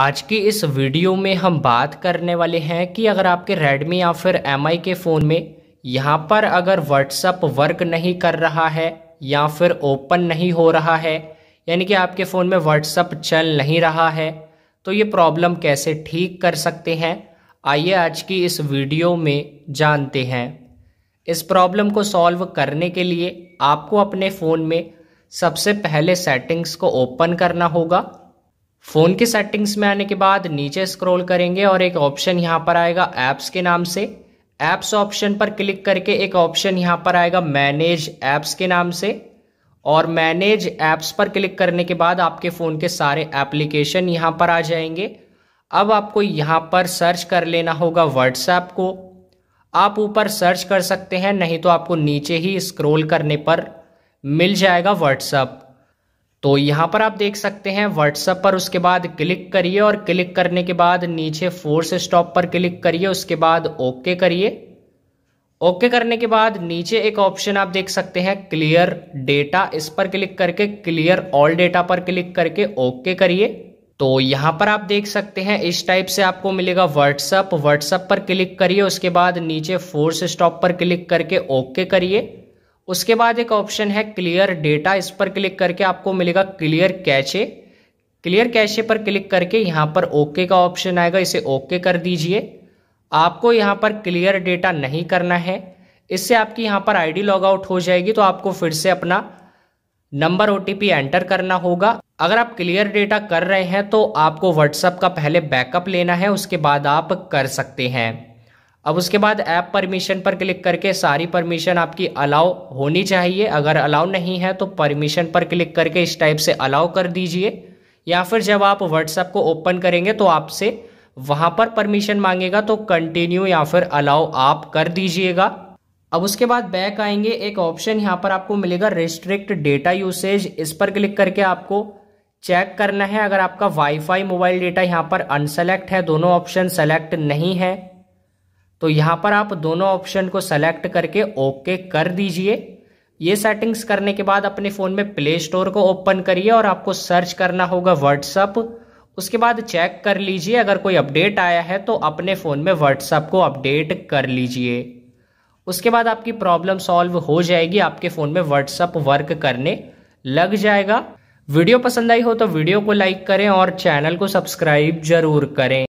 आज की इस वीडियो में हम बात करने वाले हैं कि अगर आपके Redmi या फिर एम के फ़ोन में यहाँ पर अगर WhatsApp वर्क नहीं कर रहा है या फिर ओपन नहीं हो रहा है यानी कि आपके फ़ोन में WhatsApp चल नहीं रहा है तो ये प्रॉब्लम कैसे ठीक कर सकते हैं आइए आज की इस वीडियो में जानते हैं इस प्रॉब्लम को सॉल्व करने के लिए आपको अपने फ़ोन में सबसे पहले सेटिंग्स को ओपन करना होगा फ़ोन के सेटिंग्स में आने के बाद नीचे स्क्रॉल करेंगे और एक ऑप्शन यहाँ पर आएगा ऐप्स के नाम से ऐप्स ऑप्शन पर क्लिक करके एक ऑप्शन यहाँ पर आएगा मैनेज ऐप्स के नाम से और मैनेज ऐप्स पर क्लिक करने के बाद आपके फ़ोन के सारे एप्लीकेशन यहाँ पर आ जाएंगे अब आपको यहाँ पर सर्च कर लेना होगा व्हाट्सएप को आप ऊपर सर्च कर सकते हैं नहीं तो आपको नीचे ही स्क्रोल करने पर मिल जाएगा व्हाट्सएप तो यहां पर आप देख सकते हैं व्हाट्सएप पर उसके बाद क्लिक करिए और क्लिक करने के बाद नीचे फोर्स स्टॉप पर क्लिक करिए उसके बाद ओके करिए ओके करने के बाद नीचे एक ऑप्शन आप देख सकते हैं क्लियर डेटा इस पर क्लिक करके क्लियर ऑल डेटा पर क्लिक करके ओके करिए तो यहां पर आप देख सकते हैं इस टाइप से आपको मिलेगा व्हाट्सअप व्हाट्सएप पर क्लिक करिए उसके बाद नीचे फोर्स स्टॉप पर क्लिक करके ओके करिए उसके बाद एक ऑप्शन है क्लियर डेटा इस पर क्लिक करके आपको मिलेगा क्लियर कैचे क्लियर कैशे पर क्लिक करके यहाँ पर ओके का ऑप्शन आएगा इसे ओके कर दीजिए आपको यहाँ पर क्लियर डेटा नहीं करना है इससे आपकी यहाँ पर आईडी लॉग आउट हो जाएगी तो आपको फिर से अपना नंबर ओ एंटर करना होगा अगर आप क्लियर डेटा कर रहे हैं तो आपको व्हाट्सअप का पहले बैकअप लेना है उसके बाद आप कर सकते हैं अब उसके बाद ऐप परमिशन पर क्लिक करके सारी परमिशन आपकी अलाउ होनी चाहिए अगर अलाउ नहीं है तो परमिशन पर क्लिक करके इस टाइप से अलाउ कर दीजिए या फिर जब आप व्हाट्सएप को ओपन करेंगे तो आपसे वहां पर परमिशन मांगेगा तो कंटिन्यू या फिर अलाउ आप कर दीजिएगा अब उसके बाद बैक आएंगे एक ऑप्शन यहाँ पर आपको मिलेगा रिस्ट्रिक्ट डेटा यूसेज इस पर क्लिक करके आपको चेक करना है अगर आपका वाईफाई मोबाइल डेटा यहाँ पर अनसेलेक्ट है दोनों ऑप्शन सेलेक्ट नहीं है तो यहां पर आप दोनों ऑप्शन को सेलेक्ट करके ओके कर दीजिए ये सेटिंग्स करने के बाद अपने फ़ोन में प्ले स्टोर को ओपन करिए और आपको सर्च करना होगा व्हाट्सअप उसके बाद चेक कर लीजिए अगर कोई अपडेट आया है तो अपने फ़ोन में व्हाट्सअप को अपडेट कर लीजिए उसके बाद आपकी प्रॉब्लम सॉल्व हो जाएगी आपके फ़ोन में व्हाट्सअप वर्क करने लग जाएगा वीडियो पसंद आई हो तो वीडियो को लाइक करें और चैनल को सब्सक्राइब जरूर करें